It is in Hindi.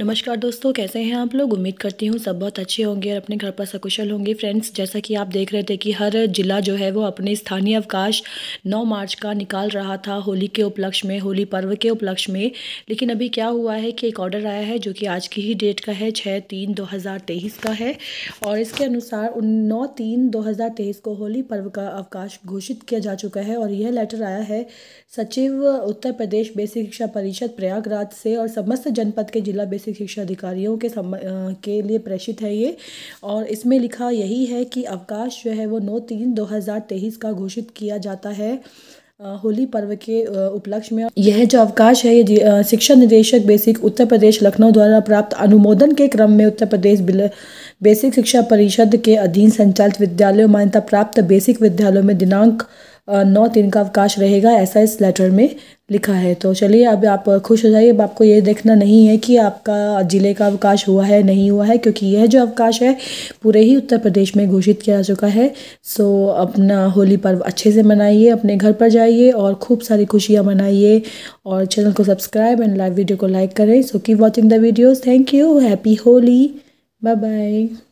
नमस्कार दोस्तों कैसे हैं आप लोग उम्मीद करती हूँ सब बहुत अच्छे होंगे और अपने घर पर सकुशल होंगे फ्रेंड्स जैसा कि आप देख रहे थे कि हर जिला जो है वो अपने स्थानीय अवकाश 9 मार्च का निकाल रहा था होली के उपलक्ष्य में होली पर्व के उपलक्ष्य में लेकिन अभी क्या हुआ है कि एक ऑर्डर आया है जो कि आज की ही डेट का है छः तीन दो का है और इसके अनुसार नौ तीन दो को होली पर्व का अवकाश घोषित किया जा चुका है और यह लेटर आया है सचिव उत्तर प्रदेश बेसिक शिक्षा परिषद प्रयागराज से और समस्त जनपद के जिला बेसिक बेसिक शिक्षा अधिकारियों के सम के लिए प्रेषित है ये और इसमें लिखा यही है कि अवकाश जो है वो नौ तीन दो हज़ार तेईस का घोषित किया जाता है होली पर्व के उपलक्ष्य में यह जो अवकाश है ये शिक्षा निदेशक बेसिक उत्तर प्रदेश लखनऊ द्वारा प्राप्त अनुमोदन के क्रम में उत्तर प्रदेश बेसिक शिक्षा परिषद के अधीन संचालित विद्यालयों मान्यता प्राप्त बेसिक विद्यालयों में दिनांक नौ दिन का अवकाश रहेगा ऐसा इस लेटर में लिखा है तो चलिए अब आप खुश हो जाइए अब आपको ये देखना नहीं है कि आपका ज़िले का अवकाश हुआ है नहीं हुआ है क्योंकि यह जो अवकाश है पूरे ही उत्तर प्रदेश में घोषित किया जा चुका है सो अपना होली पर्व अच्छे से मनाइए अपने घर पर जाइए और खूब सारी खुशियाँ मनाइए और चैनल को सब्सक्राइब एंड लाइव वीडियो को लाइक करें so keep watching the videos thank you happy Holi bye bye